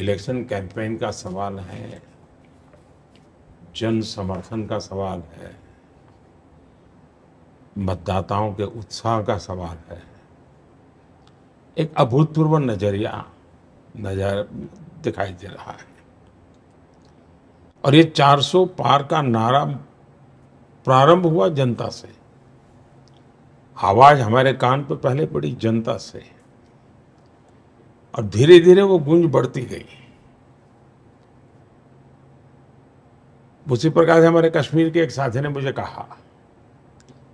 election campaign का सवाल है जन समर्थन का सवाल है मतदाताओं के उत्साह का सवाल है एक अभूतपूर्व नजरिया नजर दिखाई दे रहा है और ये 400 पार का नारा प्रारंभ हुआ जनता से आवाज हमारे कान पर पहले पड़ी जनता से और धीरे धीरे वो गूंज बढ़ती गई उसी प्रकार से हमारे कश्मीर के एक साथी ने मुझे कहा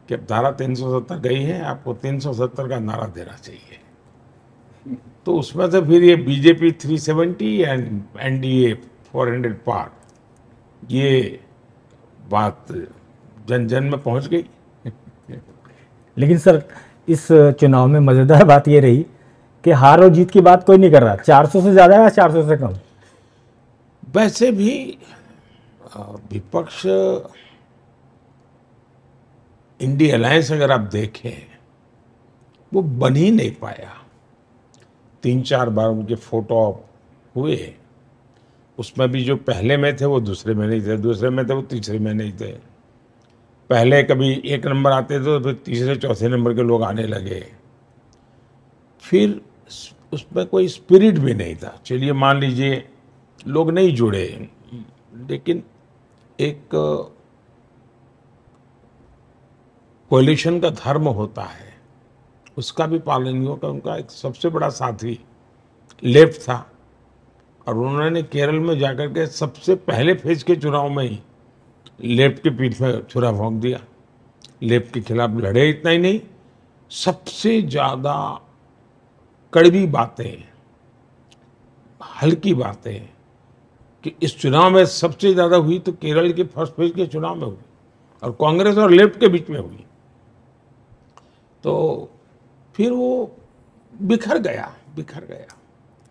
कि अब धारा 370 गई है आपको 370 का नारा देना चाहिए तो उसमें से फिर ये बीजेपी 370 एंड एनडीए 400 पार ये बात जन जन में पहुंच गई लेकिन सर इस चुनाव में मज़ेदार बात ये रही कि हार और जीत की बात कोई नहीं कर रहा 400 से ज़्यादा या 400 से कम वैसे भी विपक्ष इंडी अलायंस अगर आप देखें वो बन ही नहीं पाया तीन चार बार उनके फोटो हुए उसमें भी जो पहले में थे वो दूसरे में नहीं थे दूसरे में थे वो तीसरे में नहीं थे पहले कभी एक नंबर आते थे तो फिर तीसरे चौथे नंबर के लोग आने लगे फिर उसमें कोई स्पिरिट भी नहीं था चलिए मान लीजिए लोग नहीं जुड़े लेकिन एक कोलिशन का धर्म होता है उसका भी पालन होगा उनका एक सबसे बड़ा साथी लेफ्ट था और उन्होंने केरल में जाकर के सबसे पहले फेज के चुनाव में ही लेफ्ट के पीठ में छुरा भोंक दिया लेफ्ट के खिलाफ लड़े इतना ही नहीं सबसे ज़्यादा कड़वी बातें हल्की बातें कि इस चुनाव में सबसे ज़्यादा हुई तो केरल के फर्स्ट फेज के चुनाव में हुई और कांग्रेस और लेफ्ट के बीच में हुई तो फिर वो बिखर गया बिखर गया